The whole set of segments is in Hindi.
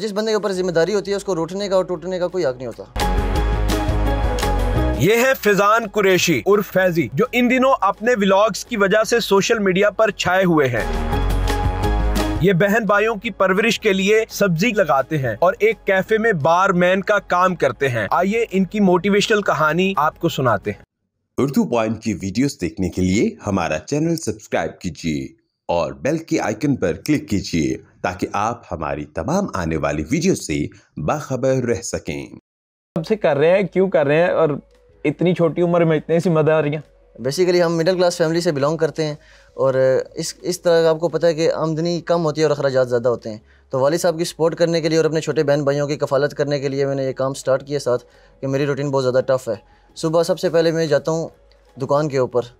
जिस बंदे के ऊपर जिम्मेदारी होती है उसको रोटने का और टूटने का कोई हक नहीं होता ये है फिजान कुरेशी उर्फ फैजी जो इन दिनों अपने व्लॉग्स की वजह से सोशल मीडिया पर छाए हुए हैं ये बहन भाइयों की परवरिश के लिए सब्जी लगाते हैं और एक कैफे में बार मैन का काम करते हैं आइए इनकी मोटिवेशनल कहानी आपको सुनाते हैं उर्दू पॉइंट की वीडियोस देखने के लिए हमारा चैनल सब्सक्राइब कीजिए और बेल के आइकन पर क्लिक कीजिए ताकि आप हमारी तमाम आने वाली वीडियो से बाखबर रह सकें सबसे कर रहे हैं क्यों कर रहे हैं और इतनी छोटी उम्र में इतनी सी रही है बेसिकली हम मिडिल क्लास फैमिली से बिलोंग करते हैं और इस इस तरह का आपको पता है कि आमदनी कम होती है और अखराज ज़्यादा होते हैं तो वाली साहब की सपोर्ट करने के लिए और अपने छोटे बहन भाइयों की कफालत करने के लिए मैंने ये काम स्टार्ट किया साथ कि मेरी रूटीन बहुत ज़्यादा टफ़ है सुबह सबसे पहले मैं जाता हूँ दुकान के ऊपर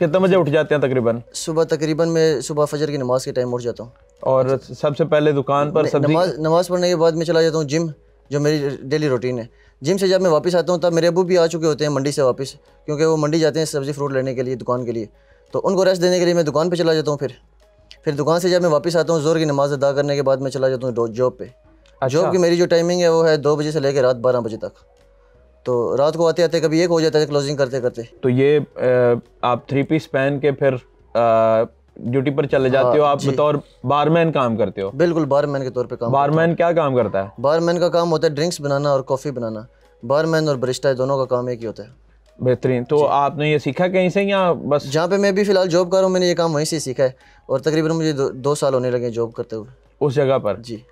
कितने बजे उठ जाते हैं तकरीबन सुबह तकरीबन मैं सुबह फजर की नमाज के टाइम उठ जाता हूँ और सबसे पहले दुकान पर नमाज नमाज पढ़ने के बाद मैं चला जाता हूँ जिम जो मेरी डेली रूटीन है जिम से जब मैं वापस आता हूँ तब मेरे अबू भी आ चुके होते हैं मंडी से वापस क्योंकि वो मंडी जाते हैं सब्ज़ी फ्रूट लेने के लिए दुकान के लिए तो उनको रेस्ट देने के लिए मैं दुकान पर चला जाता हूँ फिर फिर दुकान से जब मैं वापस आता हूँ जोर की नमाज़ अदा करने के बाद मैं चला जाता हूँ जॉब पर अच्छा। जॉब की मेरी जो टाइमिंग है वो है दो बजे से लेकर रात बारह बजे तक तो रात को आते आते कभी एक हो जाता है क्लोजिंग करते करते तो ये आप थ्री पीस पहन के फिर ड्यूटी पर चले जाते हो हाँ, आप बतौर बारमैन काम करते हो बिल्कुल बारमैन के तौर पे काम बारमैन क्या काम करता है बारमैन का काम होता है ड्रिंक्स बनाना और कॉफ़ी बनाना बारमैन और बरिश्ता दोनों का काम एक ही होता है बेहतरीन तो आपने ये सीखा कहीं से या बस जहाँ पे मैं भी फिलहाल जॉब कर रहा हूँ मैंने ये काम वहीं से सीखा है और तकरीबन मुझे दो, दो साल होने लगे जॉब करते हुए उस जगह पर जी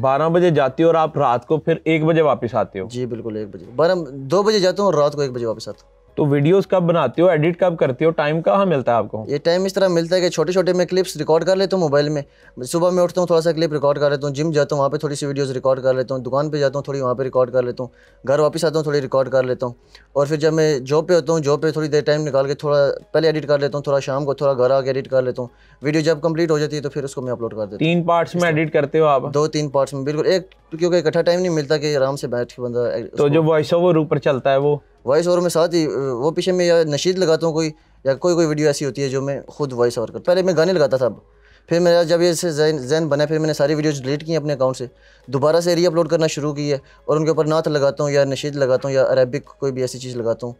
बारह बजे जाती हो और आप रात को फिर एक बजे वापस आते हो जी बिल्कुल एक बजे बारह दो बजे जाता हूँ और रात को एक बजे वापस आता हूँ तो वीडियोस कब बनाते हो एडिट कब करते हो टाइम कहाँ मिलता है आपको ये टाइम इस तरह मिलता है कि छोटे छोटे मैं क्लिप्स रिकॉर्ड कर लेता हूँ मोबाइल में सुबह में उठता हूँ थोड़ा सा क्लिप रिकॉर्ड कर लेता हूँ जिम जाता हूँ वहाँ पे थोड़ी सी वीडियोस रिकॉर्ड कर लेता हूँ दुकान पर जाता हूँ थोड़ी वहाँ पर रिकॉर्ड कर लेता हूँ घर वापस आता हूँ थोड़ी रिकॉर्ड कर लेता हूँ और फिर जब मैं जॉब पे होता हूँ जॉब पे थोड़ी देर टाइम निकाल के थोड़ा पहले एडिट कर लेता हूँ थोड़ा शाम को थोड़ा घर आके एडिट कर लेता हूँ वीडियो जब कंप्लीट हो जाती है तो फिर उसको मैं अपलोड कर देता हूँ तीन पार्ट्स में एडिट करते हो आप दो तीन पार्ट्स में बिल्कुल एक क्योंकि इकट्ठा टाइम नहीं मिलता कि आराम से बैठ के बंदा तो जो वॉइस ओवर ऊपर चलता है वो वॉइस ओवर में साथ ही वो पीछे मैं या नशीद लगाता हूँ कोई या कोई कोई वीडियो ऐसी होती है जो मैं खुद वॉइस ओवर कर पहले मैं गाने लगाता था फिर मेरा जब ये जैन जैन बना फिर मैंने सारी वीडियोज़ डिलीट की अपने अकाउंट से दोबारा से री अपलोड करना शुरू की है और उनके ऊपर नात लगाता हूँ या नशीद लगाता हूँ या अरेबिक कोई भी ऐसी चीज़ लगाता हूँ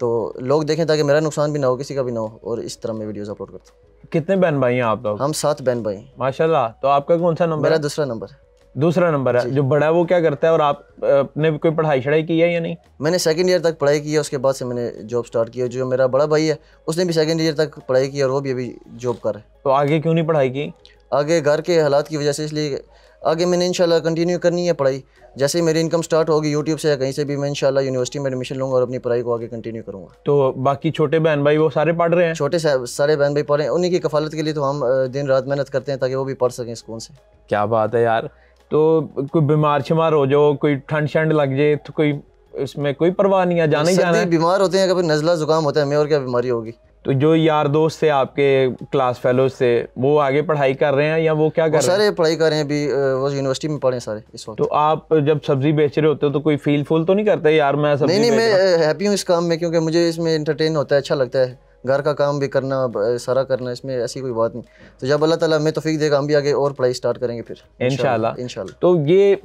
तो लोग देखें ताकि मेरा नुकसान भी ना हो किसी का भी ना हो और इस तरह मैं वीडियोज़ अपलोड करता हूँ कितने बहन भाई हैं आप लोग हम सात बहन भाई माशाल्लाह तो आपका कौन सा नंबर मेरा दूसरा नंबर है दूसरा नंबर है जो बड़ा है वो क्या करता है और आपने कोई पढ़ाई शढ़ाई की है या नहीं मैंने सेकंड ईयर तक पढ़ाई की है उसके बाद से मैंने जॉब स्टार्ट किया जो मेरा बड़ा भाई है उसने भी सेकंड ईयर तक पढ़ाई की और वो भी अभी जॉब कर रहा है तो आगे क्यों नहीं पढ़ाई की आगे घर के हालात की वजह से इसलिए आगे मैंने इंशाल्लाह कंटिन्यू करनी है पढ़ाई जैसे ही मेरी इनकम स्टार्ट होगी यूट्यूब से या कहीं से भी मैं इंशाल्लाह यूनिवर्सिटी में एडमिशन लूँगा और अपनी पढ़ाई को आगे कंटिन्यू करूँगा तो बाकी छोटे बहन भाई वो सारे पढ़ रहे हैं छोटे सारे बहन भाई पढ़ रहे हैं उन्हीं की कफालत के लिए तो हम दिन रात मेहनत करते हैं ताकि वो भी पढ़ सकें स्कूल से क्या बात है यार तो कोई बीमार शिमार हो जाओ कोई ठंड शंड लग जाए तो कोई इसमें कोई परवाह नहीं है जाना ही जाना बीमार होते हैं कभी नज़ला ज़ुकाम होता है हमें और क्या बीमारी होगी तो जो यार दोस्त थे आपके क्लास फेलोज थे वो आगे पढ़ाई कर रहे हैं या वो क्या कर सारे पढ़ाई कर रहे हैं अभी वो यूनिवर्सिटी में पढ़े सारे इस वक्त तो आप जब सब्जी बेच रहे होते हो तो कोई फील फूल तो नहीं करते यार मैं सब्जी नहीं नहीं मैं हैप्पी हूँ इस काम में क्योंकि मुझे इसमें इंटरटेन होता है अच्छा लगता है घर का काम भी करना सारा करना इसमें ऐसी कोई बात नहीं तो जब अल्लाह ताला हमें तोफीक देगा हम भी आगे और पढ़ाई स्टार्ट करेंगे फिर इनशाला इनशाला तो ये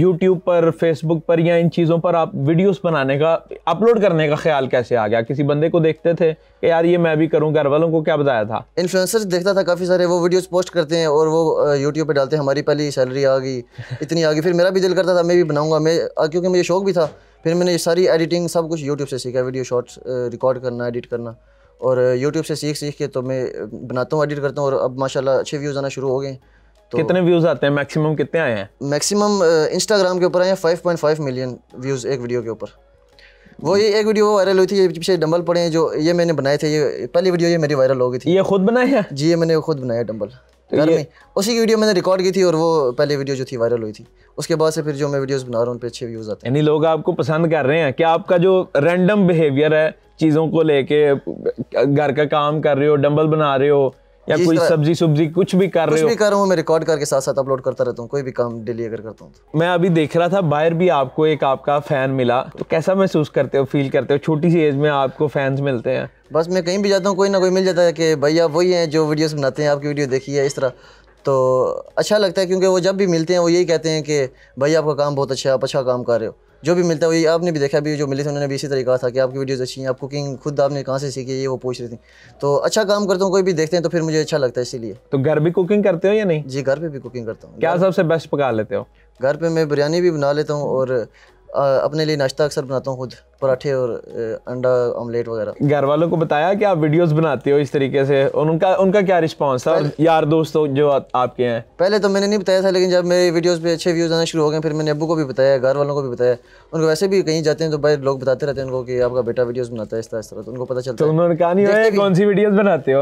यूट्यूब पर फेसबुक पर या इन चीज़ों पर आप वीडियोस बनाने का अपलोड करने का ख्याल कैसे आ गया किसी बंदे को देखते थे कि यार ये मैं भी करूँ घर वालों को क्या बताया था इन्फ्लुएंसर देखता था काफ़ी सारे वो वीडियोस पोस्ट करते हैं और वो यूट्यूब पे डालते हैं हमारी पहली सैलरी आ गई इतनी आ गई फिर मेरा भी दिल करता था मैं भी बनाऊँगा मैं क्योंकि मुझे शौक भी था फिर मैंने ये सारी एडिटिंग सब कुछ यूट्यूब से सीखा वीडियो शॉर्ट्स रिकॉर्ड करना एडिट करना और यूट्यूब से सीख सीख के तो मैं बनाता हूँ एडिट करता हूँ और अब माशाल्लाह अच्छे व्यूज़ आना शुरू हो गए तो कितने व्यूज़ आते हैं मैक्सिमम कितने आए हैं मैक्सिमम इंस्टाग्राम के ऊपर आए हैं फाइव मिलियन व्यूज़ एक वीडियो के ऊपर वो ये एक वीडियो वायरल हुई थी ये पीछे डंबल पड़े हैं जो ये मैंने बनाए थे ये पहली वीडियो ये मेरी वायरल हो गई थी ये खुद बनाए हैं जी ये मैंने खुद बनाया डंबल तो घर में उसी की वीडियो मैंने रिकॉर्ड की थी और वो पहले वीडियो जो थी वायरल हुई थी उसके बाद से फिर जो मैं वीडियोस बना रहा हूँ उन पर अच्छे व्यूज आते हैं यानी लोग आपको पसंद कर रहे हैं कि आपका जो रैंडम बिहेवियर है चीज़ों को लेके घर का काम कर रहे हो डम्बल बना रहे हो या कोई सब्जी सब्जी कुछ भी कर रहे हो भी कर रहा हूँ मैं रिकॉर्ड करके साथ साथ अपलोड करता रहता हूँ कोई भी काम डेली अगर करता हूँ तो। मैं अभी देख रहा था बाहर भी आपको एक आपका फैन मिला तो कैसा महसूस करते हो फील करते हो छोटी सी एज में आपको फैंस मिलते हैं बस मैं कहीं भी जाता हूँ कोई ना कोई मिल जाता है कि भैया वही हैं जो वीडियो बनाते हैं आपकी वीडियो देखी है इस तरह तो अच्छा लगता है क्योंकि वो जब भी मिलते हैं वो यही कहते हैं कि भाई आपका काम बहुत अच्छा है आप अच्छा काम कर रहे हो जो भी मिलता है वही आपने भी देखा अभी जो मिले थे उन्होंने भी इसी तरीका कहा था कि आपकी वीडियोज़ अच्छी हैं आप कुकिंग खुद आपने कहाँ से सीखी है ये वो पूछ रही थी तो अच्छा काम करता हूँ कोई भी देखते हैं तो फिर मुझे अच्छा लगता है इसीलिए तो घर भी कुकिंग करते हो या नहीं जी घर पर भी कुकिंग करता हूँ क्या सबसे बेस्ट पका लेते हो घर पर मैं बिरयानी भी बना लेता हूँ और अपने लिए नाश्ता अक्सर बनाता हूँ खुद पराठे और अंडा ऑमलेट वगैरह घर वालों को बताया कि आप वीडियोस बनाते हो इस तरीके से और उनका उनका क्या रिस्पांस था यार दोस्तों जो आ, आपके हैं पहले तो मैंने नहीं बताया था लेकिन जब मेरे वीडियोस पे अच्छे व्यूज़ आना शुरू हो गए फिर मैंने अबू को भी बताया घर वालों को भी बताया उनको वैसे भी कहीं जाते हैं तो भाई लोग बताते रहते हैं उनको कि आपका बेटा वीडियो बनाता है इस तरह इस तरह तो उनको पता चलता तो है उन्होंने कहा नहीं कौन सी वीडियोस बनाते हो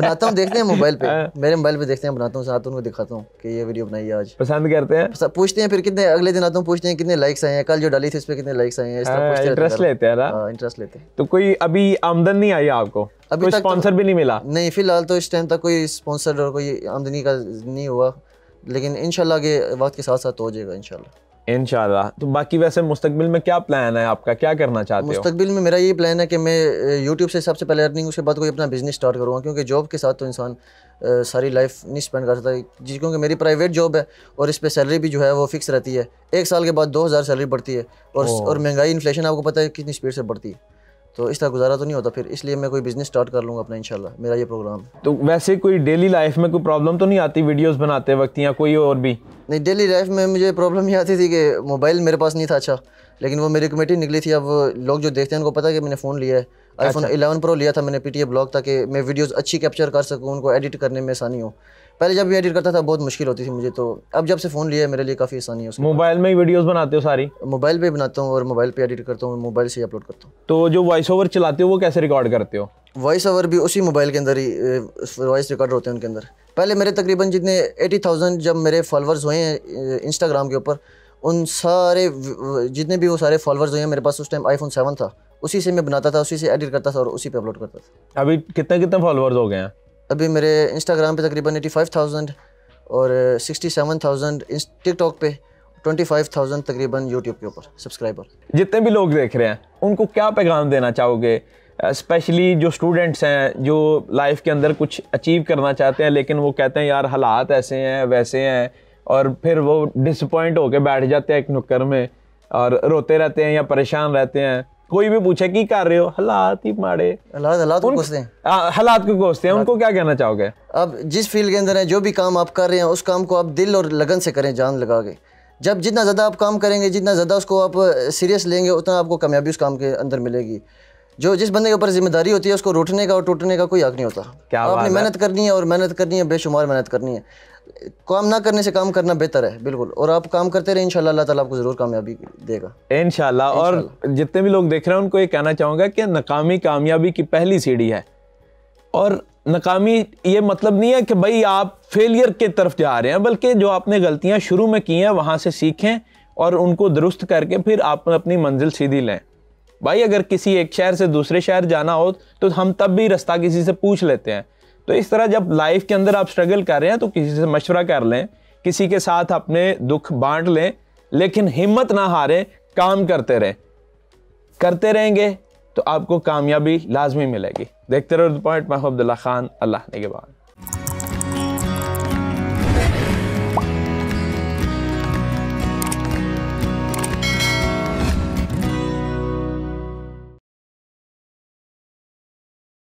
बनाता हूँ देखते हैं मोबाइल पे हाँ। मेरे मोबाइल पे देखते हैं बनाता हूँ साथ उनको दिखाता हूँ कि ये वीडियो बनाई आज पसंद करते हैं पूछते हैं फिर कितने अगले दिन आता हूँ पूछते हैं कितने लाइक्स आए हैं कल जो डाली थी उस पर कितने लाइक्स आए हैं हाँ, इंटरेस्ट लेते हैं ना इंटरेस्ट हाँ, लेते हैं तो कोई अभी आमदन नहीं आई आपको अभी कोई स्पॉन्सर तो, भी नहीं मिला नहीं फिलहाल तो इस टाइम तक कोई स्पॉन्सर और कोई आमदनी का नहीं हुआ लेकिन इनशाला के वक्त के साथ साथ हो जाएगा इनशाला इन तो बाकी वैसे मुस्तकबिल में क्या प्लान है आपका क्या करना चाहते हो मुस्तकबिल में मेरा ये प्लान है कि मैं यूट्यूब से सबसे पहले अर्निंग उसके बाद कोई अपना बिजनेस स्टार्ट करूँगा क्योंकि जॉब के साथ तो इंसान सारी लाइफ नहीं स्पेंड कर सकता जी क्योंकि मेरी प्राइवेट जॉब है और इस पर सैलरी भी जो है वो फिक्स रहती है एक साल के बाद दो हज़ार सैलरी बढ़ती है और और महंगाई इन्फ्लेशन आपको पता है कितनी स्पीड से बढ़ती है तो इस तरह गुजारा तो नहीं होता फिर इसलिए मैं कोई बिज़नेस स्टार्ट कर लूँगा अपना इंशाल्लाह मेरा ये प्रोग्राम तो वैसे कोई डेली लाइफ में कोई प्रॉब्लम तो नहीं आती वीडियोस बनाते वक्त या कोई और भी नहीं डेली लाइफ में मुझे प्रॉब्लम ये आती थी कि मोबाइल मेरे पास नहीं था अच्छा लेकिन वो मेरी कमेटी निकली थी अब लोग जो देखते हैं उनको पता है कि मैंने फ़ोन लिया है आईफोन अच्छा। 11 प्रो लिया था मैंने पीटीए ब्लॉग ताकि मैं वीडियोस अच्छी कैप्चर कर सकूं उनको एडिट करने में आसानी हो पहले जब भी एडिट करता था बहुत मुश्किल होती थी मुझे तो अब जब से फ़ोन लिया है मेरे लिए काफ़ी आसानी है मोबाइल में ही वीडियोस बनाते हो सारी मोबाइल पे बनाता हूँ और मोबाइल पे एडिट करता हूँ मोबाइल से ही अपलोड करता हूँ तो जो वॉइस ओवर चलाते हो वो कैसे रिकॉर्ड करते हो वॉइस ओवर भी उसी मोबाइल के अंदर ही वॉइस रिकॉर्डर होते हैं उनके अंदर पहले मेरे तकरीबन जितने एटी थाउजेंड जब मेरे फॉलोअर्स हुए हैं इंस्टाग्राम के ऊपर उन सारे जितने भी वो सारे फॉलोअर्स हुए हैं मेरे पास उस टाइम आईफोन सेवन था उसी से मैं बनाता था उसी से एडिट करता था और उसी पे अपलोड करता था अभी कितने कितने फॉलोअर्स हो गए हैं अभी मेरे इंस्टाग्राम पे तकरीबन एटी फाइव थाउजेंड और सिक्सटी सेवन थाउजेंड टिकटॉक पे ट्वेंटी फाइव थाउजेंड तकरीबन यूट्यूब के ऊपर सब्सक्राइबर जितने भी लोग देख रहे हैं उनको क्या पैगाम देना चाहोगे स्पेशली जो स्टूडेंट्स हैं जो लाइफ के अंदर कुछ अचीव करना चाहते हैं लेकिन वो कहते हैं यार हालात ऐसे हैं वैसे हैं और फिर वो डिसअपॉइंट होकर बैठ जाते हैं एक नुक्कर में और रोते रहते हैं या परेशान रहते हैं कोई भी पूछे की कर रहे हो हालात ही माड़े हालात हालात को कोसते हैं हालात को कोसते हैं उनको क्या कहना चाहोगे अब जिस फील्ड के अंदर है जो भी काम आप कर रहे हैं उस काम को आप दिल और लगन से करें जान लगा के जब जितना ज़्यादा आप काम करेंगे जितना ज़्यादा उसको आप सीरियस लेंगे उतना आपको कामयाबी उस काम के अंदर मिलेगी जो जिस बंदे के ऊपर जिम्मेदारी होती है उसको रूठने का और टूटने का कोई हक नहीं होता क्या आपने मेहनत करनी है और मेहनत करनी है बेशुमार मेहनत करनी है काम ना करने से काम करना बेहतर है बिल्कुल और आप काम करते रहे इनशाला अल्लाह ताला आपको ज़रूर कामयाबी देगा इनशाला और जितने भी लोग देख रहे हैं उनको ये कहना चाहूँगा कि नाकामी कामयाबी की पहली सीढ़ी है और नाकामी ये मतलब नहीं है कि भाई आप फेलियर के तरफ जा रहे हैं बल्कि जो आपने गलतियाँ शुरू में की हैं वहाँ से सीखें और उनको दुरुस्त करके फिर आप अपनी मंजिल सीधी लें भाई अगर किसी एक शहर से दूसरे शहर जाना हो तो हम तब भी रास्ता किसी से पूछ लेते हैं तो इस तरह जब लाइफ के अंदर आप स्ट्रगल कर रहे हैं तो किसी से मशवरा कर लें किसी के साथ अपने दुख बांट लें लेकिन हिम्मत ना हारें काम करते रहें करते रहेंगे तो आपको कामयाबी लाजमी मिलेगी देखते रहो पॉइंट महबूब अब्दुल्ला खान अल्लाह ने के बाद